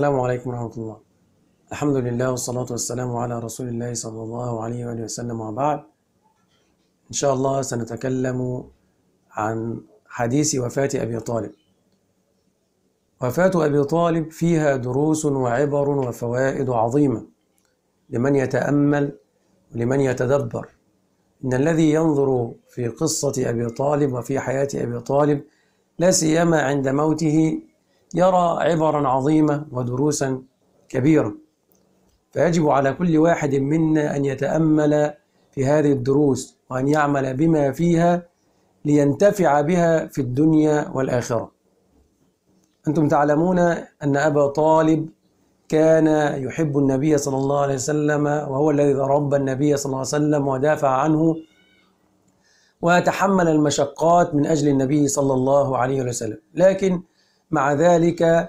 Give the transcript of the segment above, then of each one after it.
السلام عليكم ورحمة الله الحمد لله والصلاة والسلام على رسول الله صلى الله عليه وآله وسلم وبعد إن شاء الله سنتكلم عن حديث وفاة أبي طالب وفاة أبي طالب فيها دروس وعبر وفوائد عظيمة لمن يتأمل ولمن يتدبر إن الذي ينظر في قصة أبي طالب وفي حياة أبي طالب لا سيما عند موته يرى عبرا عظيمة ودروسا كبيرة فيجب على كل واحد منا أن يتأمل في هذه الدروس وأن يعمل بما فيها لينتفع بها في الدنيا والآخرة أنتم تعلمون أن أبا طالب كان يحب النبي صلى الله عليه وسلم وهو الذي ربى النبي صلى الله عليه وسلم ودافع عنه وتحمل المشقات من أجل النبي صلى الله عليه وسلم لكن مع ذلك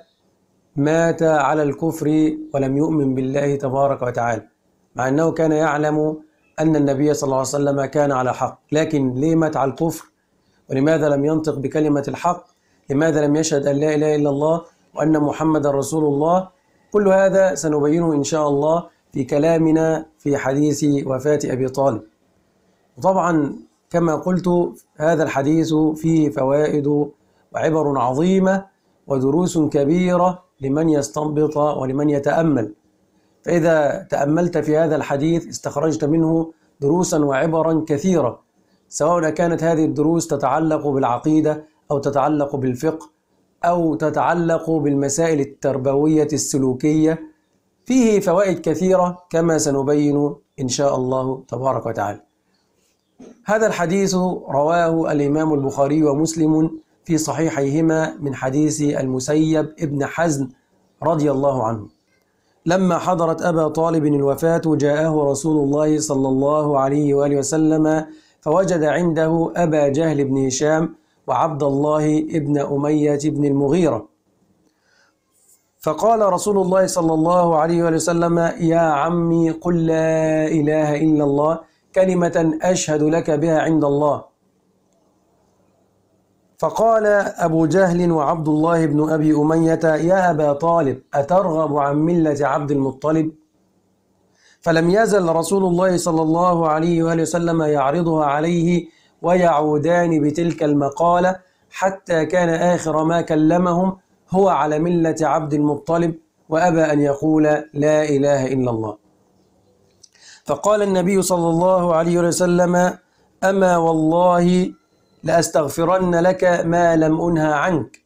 مات على الكفر ولم يؤمن بالله تبارك وتعالى مع أنه كان يعلم أن النبي صلى الله عليه وسلم كان على حق لكن ليه مات على الكفر ولماذا لم ينطق بكلمة الحق لماذا لم يشهد أن لا إله إلا الله وأن محمد رسول الله كل هذا سنبينه إن شاء الله في كلامنا في حديث وفاة أبي طالب وطبعا كما قلت هذا الحديث فيه فوائد وعبر عظيمة ودروس كبيرة لمن يستنبط ولمن يتأمل فإذا تأملت في هذا الحديث استخرجت منه دروسا وعبرا كثيرة سواء كانت هذه الدروس تتعلق بالعقيدة أو تتعلق بالفقه أو تتعلق بالمسائل التربوية السلوكية فيه فوائد كثيرة كما سنبين إن شاء الله تبارك وتعالى هذا الحديث رواه الإمام البخاري ومسلم في صحيحيهما من حديث المسيب ابن حزم رضي الله عنه لما حضرت أبا طالب الوفاة جاءه رسول الله صلى الله عليه وآله وسلم فوجد عنده أبا جهل بن هشام وعبد الله ابن أمية بن المغيرة فقال رسول الله صلى الله عليه وآله وسلم يا عمي قل لا إله إلا الله كلمة أشهد لك بها عند الله فقال أبو جهل وعبد الله بن أبي أمية يا أبا طالب أترغب عن ملة عبد المطلب؟ فلم يزل رسول الله صلى الله عليه وآله وسلم يعرضها عليه ويعودان بتلك المقالة حتى كان آخر ما كلمهم هو على ملة عبد المطلب وأبى أن يقول لا إله إلا الله فقال النبي صلى الله عليه وسلم أما والله لأستغفرن لك ما لم أنهى عنك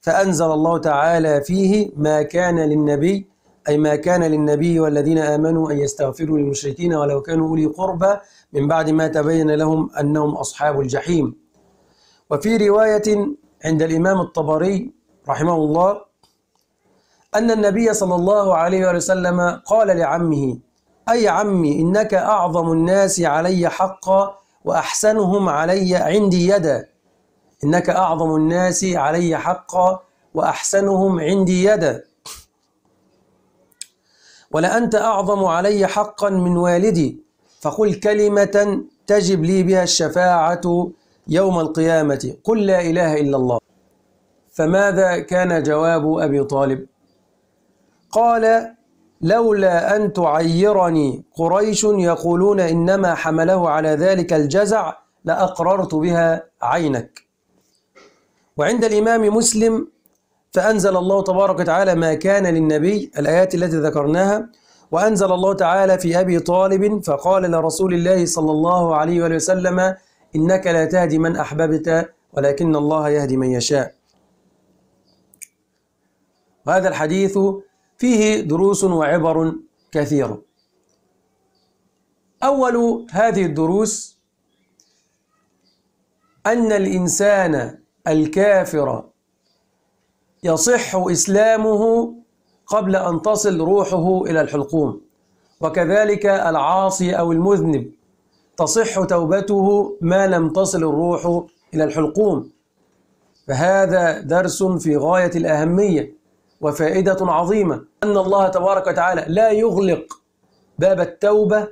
فأنزل الله تعالى فيه ما كان للنبي أي ما كان للنبي والذين آمنوا أن يستغفروا للمشركين ولو كانوا أولي قربى من بعد ما تبين لهم أنهم أصحاب الجحيم وفي رواية عند الإمام الطبري رحمه الله أن النبي صلى الله عليه وسلم قال لعمه أي عمي إنك أعظم الناس علي حقا وأحسنهم علي عندي يدا إنك أعظم الناس علي حقا وأحسنهم عندي يدا ولأنت أعظم علي حقا من والدي فقل كلمة تجب لي بها الشفاعة يوم القيامة قل لا إله إلا الله فماذا كان جواب أبي طالب؟ قال لولا أن تعيرني قريش يقولون إنما حمله على ذلك الجزع لأقررت بها عينك وعند الإمام مسلم فأنزل الله تبارك وتعالى ما كان للنبي الآيات التي ذكرناها وأنزل الله تعالى في أبي طالب فقال لرسول الله صلى الله عليه وآله وسلم إنك لا تهدي من أحببت ولكن الله يهدي من يشاء وهذا الحديث فيه دروس وعبر كثيرة أول هذه الدروس أن الإنسان الكافر يصح إسلامه قبل أن تصل روحه إلى الحلقوم وكذلك العاصي أو المذنب تصح توبته ما لم تصل الروح إلى الحلقوم فهذا درس في غاية الأهمية وفائدة عظيمة أن الله تبارك وتعالى لا يغلق باب التوبة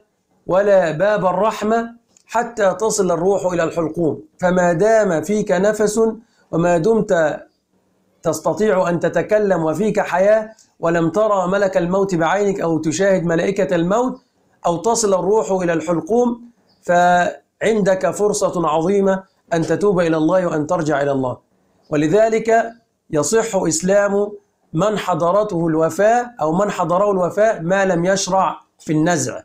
ولا باب الرحمة حتى تصل الروح إلى الحلقوم فما دام فيك نفس وما دمت تستطيع أن تتكلم وفيك حياة ولم ترى ملك الموت بعينك أو تشاهد ملائكة الموت أو تصل الروح إلى الحلقوم فعندك فرصة عظيمة أن تتوب إلى الله وأن ترجع إلى الله ولذلك يصح إسلام من حضرته الوفاة أو من حضره الوفاة ما لم يشرع في النزع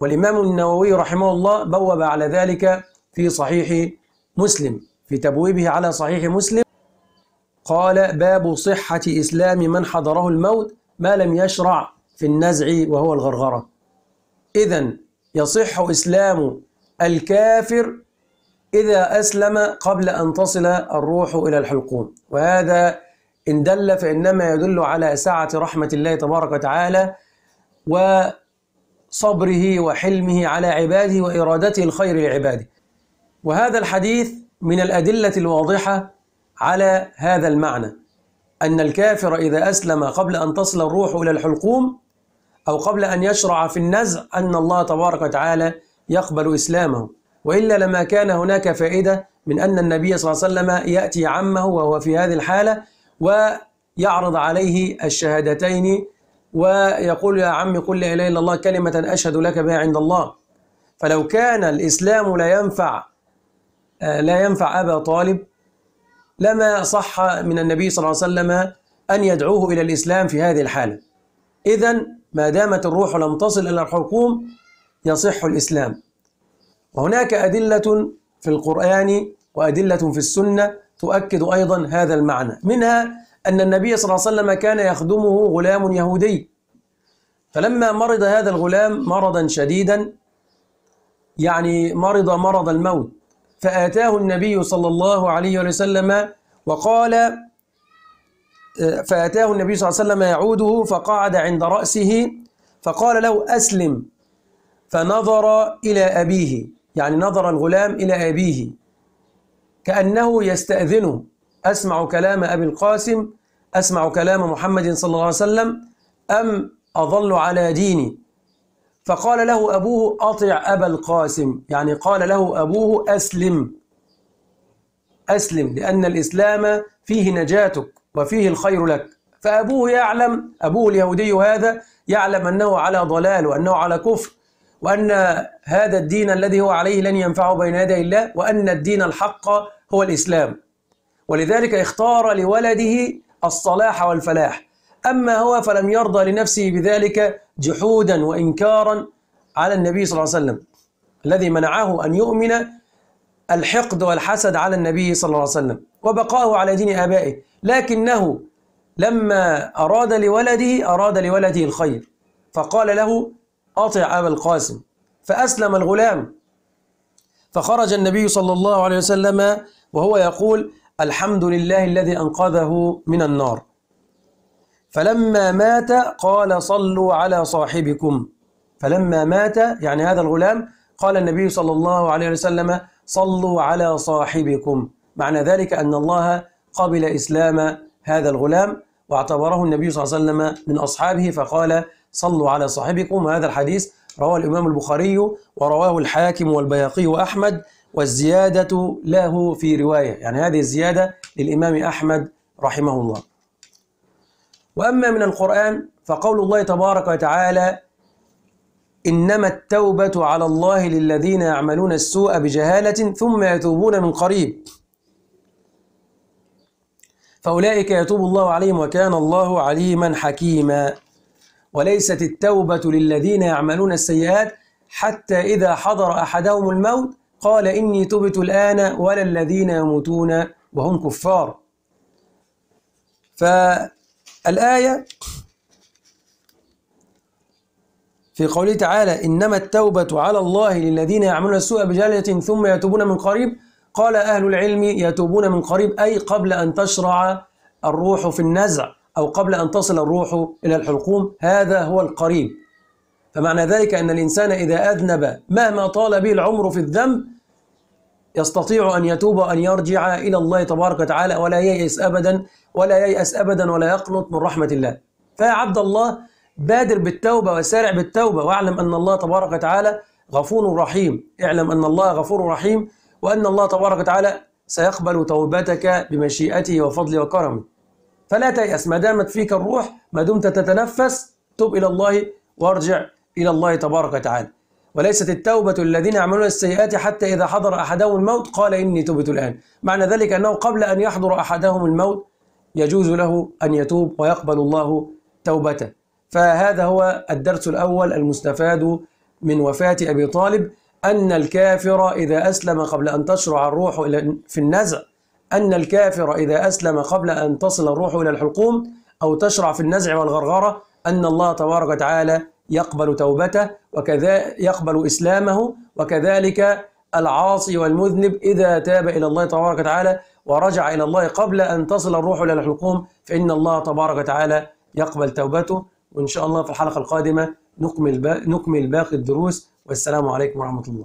والإمام النووي رحمه الله بوب على ذلك في صحيح مسلم في تبويبه على صحيح مسلم قال باب صحة إسلام من حضره الموت ما لم يشرع في النزع وهو الغرغرة إذا يصح إسلام الكافر إذا أسلم قبل أن تصل الروح إلى الحلقوم وهذا إن دل فإنما يدل على سعة رحمة الله تبارك وتعالى وصبره وحلمه على عباده وإرادته الخير لعباده وهذا الحديث من الأدلة الواضحة على هذا المعنى أن الكافر إذا أسلم قبل أن تصل الروح إلى الحلقوم أو قبل أن يشرع في النزع أن الله تبارك وتعالى يقبل إسلامه وإلا لما كان هناك فائدة من أن النبي صلى الله عليه وسلم يأتي عمه وهو في هذه الحالة ويعرض عليه الشهادتين ويقول يا عم قل لا إله إلا الله كلمة أشهد لك بها عند الله فلو كان الإسلام لا ينفع آه، لا ينفع أبا طالب لما صح من النبي صلى الله عليه وسلم أن يدعوه إلى الإسلام في هذه الحالة إذا ما دامت الروح لم تصل إلى الحكوم يصح الإسلام وهناك أدلة في القرآن وأدلة في السنة تؤكد أيضا هذا المعنى منها أن النبي صلى الله عليه وسلم كان يخدمه غلام يهودي فلما مرض هذا الغلام مرضا شديدا يعني مرض مرض الموت فآتاه النبي صلى الله عليه وسلم وقال فأتاه النبي صلى الله عليه وسلم يعوده فقعد عند رأسه فقال له أسلم فنظر إلى أبيه يعني نظر الغلام إلى أبيه كأنه يستأذنه أسمع كلام أبي القاسم أسمع كلام محمد صلى الله عليه وسلم أم أظل على ديني فقال له أبوه أطع أبا القاسم يعني قال له أبوه أسلم أسلم لأن الإسلام فيه نجاتك وفيه الخير لك فأبوه يعلم أبوه اليهودي هذا يعلم أنه على ضلال وأنه على كفر وأن هذا الدين الذي هو عليه لن ينفعه بين يدي الله وأن الدين الحق هو الإسلام ولذلك اختار لولده الصلاح والفلاح أما هو فلم يرضى لنفسه بذلك جحودا وإنكارا على النبي صلى الله عليه وسلم الذي منعه أن يؤمن الحقد والحسد على النبي صلى الله عليه وسلم وبقاه على دين آبائه لكنه لما أراد لولده أراد لولده الخير فقال له أطع أبا القاسم فأسلم الغلام فخرج النبي صلى الله عليه وسلم وهو يقول الحمد لله الذي أنقذه من النار فلما مات قال صلوا على صاحبكم فلما مات يعني هذا الغلام قال النبي صلى الله عليه وسلم صلوا على صاحبكم معنى ذلك أن الله قبل إسلام هذا الغلام واعتبره النبي صلى الله عليه وسلم من أصحابه فقال صلوا على صاحبكم وهذا الحديث رواه الإمام البخاري ورواه الحاكم والبياقي وأحمد والزيادة له في رواية يعني هذه الزيادة للإمام أحمد رحمه الله وأما من القرآن فقول الله تبارك وتعالى إنما التوبة على الله للذين يعملون السوء بجهالة ثم يتوبون من قريب فأولئك يتوب الله عليهم وكان الله عليما حكيما وليست التوبة للذين يعملون السيئات حتى إذا حضر أحدهم الموت قال إني تبت الآن ولا الذين يموتون وهم كفار فالآية في قوله تعالى إنما التوبة على الله للذين يعملون السوء بجهلة ثم يتوبون من قريب قال أهل العلم يتوبون من قريب أي قبل أن تشرع الروح في النزع أو قبل أن تصل الروح إلى الحلقوم هذا هو القريب فمعنى ذلك أن الإنسان إذا أذنب مهما طال به العمر في الذنب يستطيع أن يتوب وأن يرجع إلى الله تبارك وتعالى ولا ييأس أبدا ولا ييأس أبدا ولا يقنط من رحمة الله فيا عبد الله بادر بالتوبة وسارع بالتوبة واعلم أن الله تبارك وتعالى غفور رحيم اعلم أن الله غفور رحيم وأن الله تبارك وتعالى سيقبل توبتك بمشيئته وفضله وكرمه فلا تيأس ما دامت فيك الروح ما دمت تتنفس تب إلى الله وارجع إلى الله تبارك وتعالى وليست التوبة الذين يعملون السيئات حتى إذا حضر أحدهم الموت قال إني تبت الآن معنى ذلك أنه قبل أن يحضر أحدهم الموت يجوز له أن يتوب ويقبل الله توبته فهذا هو الدرس الأول المستفاد من وفاة أبي طالب أن الكافر إذا أسلم قبل أن تشرع الروح في النزع أن الكافر إذا أسلم قبل أن تصل الروح إلى الحلقوم أو تشرع في النزع والغرغرة أن الله تبارك وتعالى يقبل توبته وكذا يقبل إسلامه وكذلك العاصي والمذنب إذا تاب إلى الله تبارك وتعالى ورجع إلى الله قبل أن تصل الروح إلى الحلقوم فإن الله تبارك وتعالى يقبل توبته وإن شاء الله في الحلقة القادمة نكمل باقي الدروس والسلام عليكم ورحمة الله